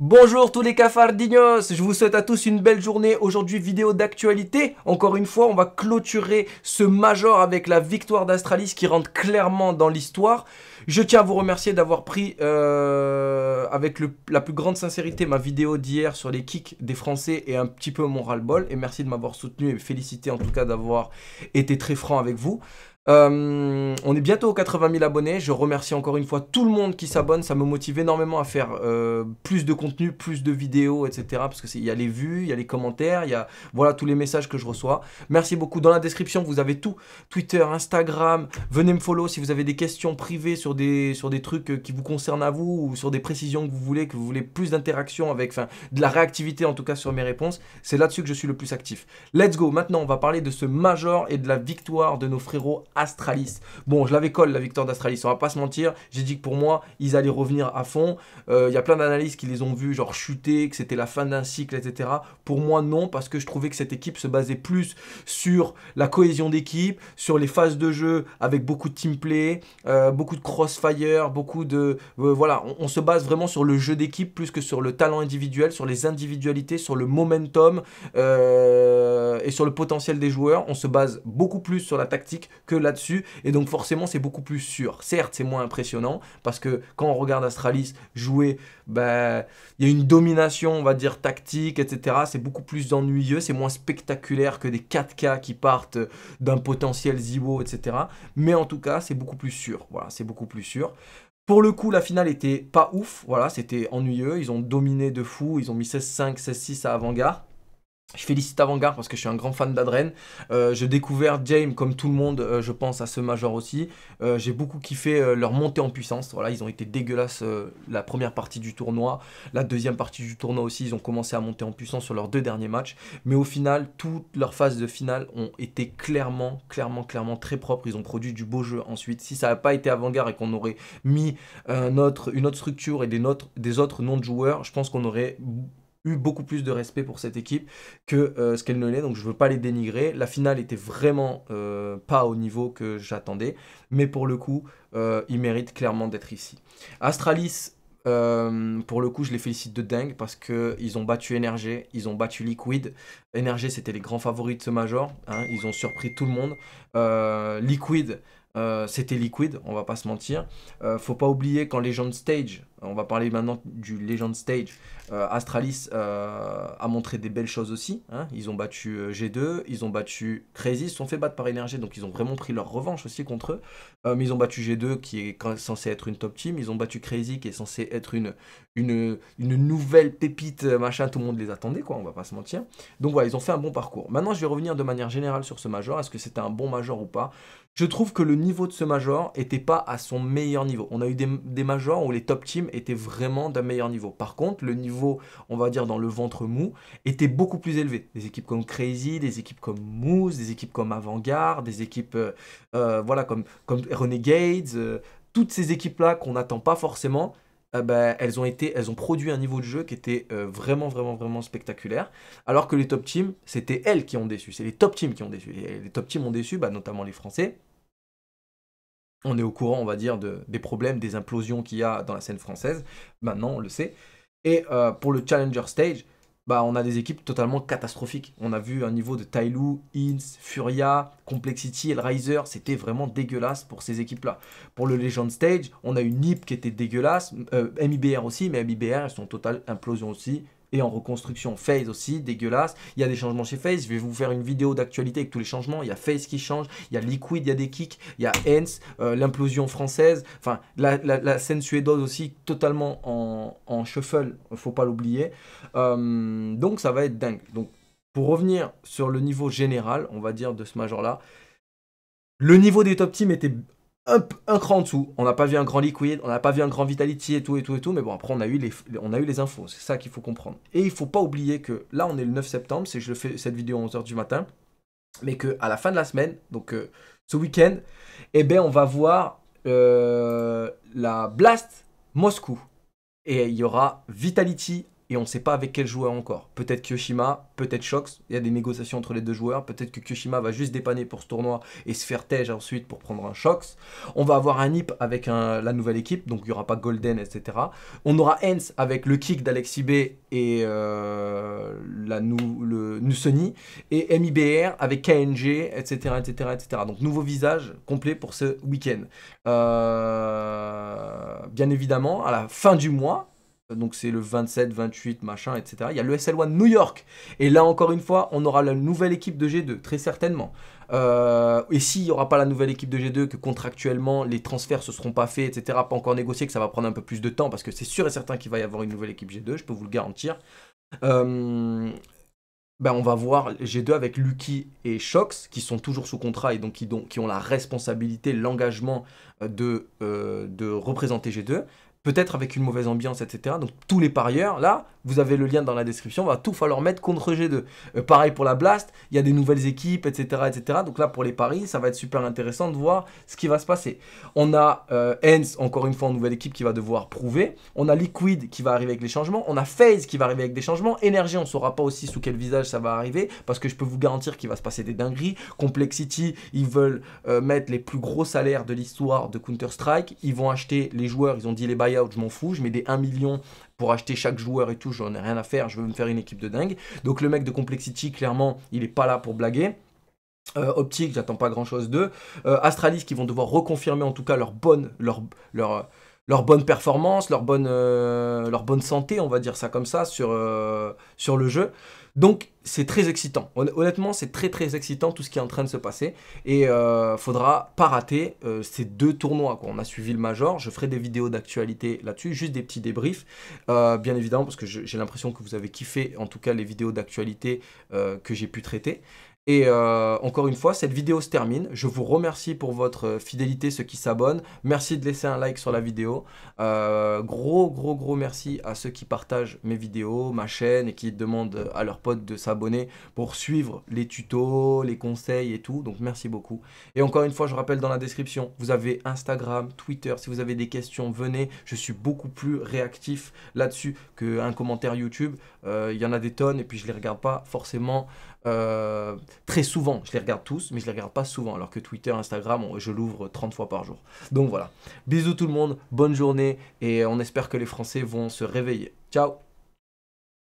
Bonjour tous les cafardinos, je vous souhaite à tous une belle journée. Aujourd'hui vidéo d'actualité. Encore une fois, on va clôturer ce major avec la victoire d'Astralis qui rentre clairement dans l'histoire. Je tiens à vous remercier d'avoir pris euh, avec la plus grande sincérité ma vidéo d'hier sur les kicks des Français et un petit peu mon ras-le-bol. Et merci de m'avoir soutenu et félicité en tout cas d'avoir été très franc avec vous. Euh, on est bientôt aux 80 000 abonnés. Je remercie encore une fois tout le monde qui s'abonne. Ça me motive énormément à faire euh, plus de contenu, plus de vidéos, etc. Parce qu'il y a les vues, il y a les commentaires, il y a voilà tous les messages que je reçois. Merci beaucoup. Dans la description, vous avez tout. Twitter, Instagram. Venez me follow si vous avez des questions privées sur des, sur des trucs euh, qui vous concernent à vous ou sur des précisions que vous voulez, que vous voulez plus d'interaction avec, enfin, de la réactivité en tout cas sur mes réponses. C'est là-dessus que je suis le plus actif. Let's go. Maintenant, on va parler de ce major et de la victoire de nos frérots Astralis. Bon, je l'avais colle la victoire d'Astralis, on va pas se mentir. J'ai dit que pour moi, ils allaient revenir à fond. Euh, il y a plein d'analyses qui les ont vus, genre chuter, que c'était la fin d'un cycle, etc. Pour moi, non, parce que je trouvais que cette équipe se basait plus sur la cohésion d'équipe, sur les phases de jeu avec beaucoup de teamplay, euh, beaucoup de crossfire, beaucoup de. Euh, voilà, on, se base vraiment sur le jeu d'équipe plus que sur le talent individuel, sur les individualités, sur le momentum et sur le potentiel des joueurs. On se base beaucoup plus sur la tactique que là-dessus, et donc forcément c'est beaucoup plus sûr. Certes, c'est moins impressionnant, parce que quand on regarde Astralis jouer, bah, il y a une domination, on va dire, tactique, etc. C'est beaucoup plus ennuyeux, c'est moins spectaculaire que des 4K qui partent d'un potentiel Zibo, etc. Mais en tout cas, c'est beaucoup plus sûr. Voilà, c'est beaucoup plus sûr. Pour le coup, la finale était pas ouf, voilà, c'était ennuyeux, ils ont dominé de fou, ils ont mis 16-5, 16-6 à avant-garde. Je félicite Avant-Garde parce que je suis un grand fan d'Adren. Euh, j'ai découvert James comme tout le monde, euh, je pense à ce major aussi. Euh, j'ai beaucoup kiffé leur montée en puissance. Voilà, ils ont été dégueulasses la première partie du tournoi, la deuxième partie du tournoi aussi. Ils ont commencé à monter en puissance sur leurs deux derniers matchs, mais au final, toutes leurs phases de finale ont été clairement, clairement, clairement très propres. Ils ont produit du beau jeu ensuite. Si ça n'avait pas été Avant-Garde et qu'on aurait mis une autre structure et des, des autres noms de joueurs, je pense qu'on aurait eu beaucoup plus de respect pour cette équipe que euh, ce qu'elle ne l'est, donc je ne veux pas les dénigrer. La finale était vraiment euh, pas au niveau que j'attendais, mais pour le coup, euh, ils méritent clairement d'être ici. Astralis, pour le coup, je les félicite de dingue parce qu'ils ont battu NRG, ils ont battu Liquid. NRG, c'était les grands favoris de ce Major. Hein, ils ont surpris tout le monde. Liquid, c'était Liquid, on va pas se mentir. faut pas oublier quand gens de Stage, euh, on va parler maintenant du Legend Stage. Euh, Astralis euh, a montré des belles choses aussi. Hein. Ils ont battu G2, ils ont battu Crazy, ils se sont fait battre par Energy, donc ils ont vraiment pris leur revanche aussi contre eux. mais ils ont battu G2 qui est censé être une top team, ils ont battu Crazy qui est censé être une, une, nouvelle pépite, machin, tout le monde les attendait, quoi, on va pas se mentir. Donc voilà, ils ont fait un bon parcours. Maintenant, je vais revenir de manière générale sur ce Major. Est-ce que c'était un bon Major ou pas Je trouve que le niveau de ce Major était pas à son meilleur niveau. On a eu des, des Majors où les top teams était vraiment d'un meilleur niveau. Par contre, le niveau, on va dire, dans le ventre mou, était beaucoup plus élevé. Des équipes comme Crazy, des équipes comme Moose, des équipes comme Avant-Garde, des équipes euh, euh, voilà, comme, comme Renegades, euh, toutes ces équipes-là qu'on n'attend pas forcément, eh ben, elles ont été, elles ont produit un niveau de jeu qui était vraiment, vraiment, vraiment spectaculaire. Alors que les top teams, c'était elles qui ont déçu. C'est les top teams qui ont déçu. les top teams ont déçu, bah, notamment les Français, on est au courant, on va dire, des problèmes, des implosions qu'il y a dans la scène française. Maintenant, on le sait. Et euh, pour le Challenger Stage, bah, on a des équipes totalement catastrophiques. On a vu un niveau de Tailou, Inz, Furia, Complexity, Riser, c'était vraiment dégueulasse pour ces équipes-là. Pour le Legend Stage, on a eu Nip qui était dégueulasse, euh, MIBR aussi, mais MIBR, ils sont total implosion aussi et en reconstruction. Phase aussi, dégueulasse. Il y a des changements chez Phase. Je vais vous faire une vidéo d'actualité avec tous les changements. Il y a Phase qui change, il y a Liquid, il y a des kicks, il y a Ence, euh, l'implosion française. Enfin, la, scène suédoise aussi, totalement en, en shuffle, faut pas l'oublier. Euh, donc ça va être dingue. Donc pour revenir sur le niveau général, on va dire, de ce major-là, le niveau des top teams était un, cran en dessous. On n'a pas vu un grand liquide, on n'a pas vu un grand vitality et tout et tout et tout. Mais bon, après on a eu les, on a eu les infos. C'est ça qu'il faut comprendre. Et il ne faut pas oublier que là on est le 9 septembre, c'est je fais cette vidéo à 11h du matin, mais que à la fin de la semaine, donc euh, ce week-end, eh ben, on va voir euh, la Blast Moscou. Et il y aura Vitality et on ne sait pas avec quel joueur encore. Peut-être Kyoshima, peut-être Shox, il y a des négociations entre les deux joueurs, peut-être que Kyoshima va juste dépanner pour ce tournoi et se faire tège ensuite pour prendre un Shox. On va avoir un Nip avec la nouvelle équipe, donc il n'y aura pas Golden, etc. On aura Hens avec le kick d'Alexi B et euh, la le Nusoni, et MIBR avec KNG, etc., etc., etc. Donc nouveau visage complet pour ce week-end. Euh, bien évidemment, à la fin du mois, donc c'est le 27, 28, machin, etc. Il y a le SL1 New York. Et là, encore une fois, on aura la nouvelle équipe de G2, très certainement. Euh, et s'il n'y aura pas la nouvelle équipe de G2, que contractuellement, les transferts ne se seront pas faits, etc., pas encore négociés, que ça va prendre un peu plus de temps, parce que c'est sûr et certain qu'il va y avoir une nouvelle équipe G2, je peux vous le garantir. Euh, ben on va voir G2 avec Lucky et Shox, qui sont toujours sous contrat et donc qui, ont la responsabilité, l'engagement euh, de représenter G2 peut-être avec une mauvaise ambiance, etc. Donc tous les parieurs, là, vous avez le lien dans la description, va tout falloir mettre contre G2. Euh, pareil pour la Blast, il y a des nouvelles équipes, etc., etc. Donc là, pour les paris, ça va être super intéressant de voir ce qui va se passer. On a euh, encore une fois, en nouvelle équipe qui va devoir prouver. On a Liquid qui va arriver avec les changements. On a FaZe qui va arriver avec des changements. Énergie, on ne saura pas aussi sous quel visage ça va arriver, parce que je peux vous garantir qu'il va se passer des dingueries. Complexity, ils veulent euh, mettre les plus gros salaires de l'histoire de Counter-Strike. Ils vont acheter les joueurs, ils ont dit les buyers je m'en fous, je mets des 1 million pour acheter chaque joueur et tout, j'en ai rien à faire, je veux me faire une équipe de dingue. Donc le mec de Complexity, clairement, il est pas là pour blaguer. Euh, Optique, j'attends pas grand chose d'eux. Euh, Astralis qui vont devoir reconfirmer en tout cas leur bonne, leur, leur, bonne performance, leur bonne, euh, leur bonne santé, on va dire ça comme ça, sur, sur le jeu. Donc c'est très excitant. Honnêtement, c'est très très excitant tout ce qui est en train de se passer. Et euh, faudra pas rater euh, ces deux tournois. Quoi. On a suivi le Major. Je ferai des vidéos d'actualité là-dessus, juste des petits débriefs. Euh, bien évidemment, parce que j'ai l'impression que vous avez kiffé, en tout cas, les vidéos d'actualité euh, que j'ai pu traiter. Et encore une fois, cette vidéo se termine. Je vous remercie pour votre fidélité, ceux qui s'abonnent. Merci de laisser un like sur la vidéo. gros, gros, gros merci à ceux qui partagent mes vidéos, ma chaîne et qui demandent à leurs potes de s'abonner pour suivre les tutos, les conseils et tout. Donc merci beaucoup. Et encore une fois, je rappelle dans la description, vous avez Instagram, Twitter. Si vous avez des questions, venez. Je suis beaucoup plus réactif là-dessus qu'un commentaire YouTube. Euh, il y en a des tonnes et puis je les regarde pas forcément euh, très souvent. Je les regarde tous, mais je les regarde pas souvent. Alors que Twitter, Instagram, je l'ouvre 30 fois par jour. Donc voilà. Bisous tout le monde, bonne journée et on espère que les Français vont se réveiller. Ciao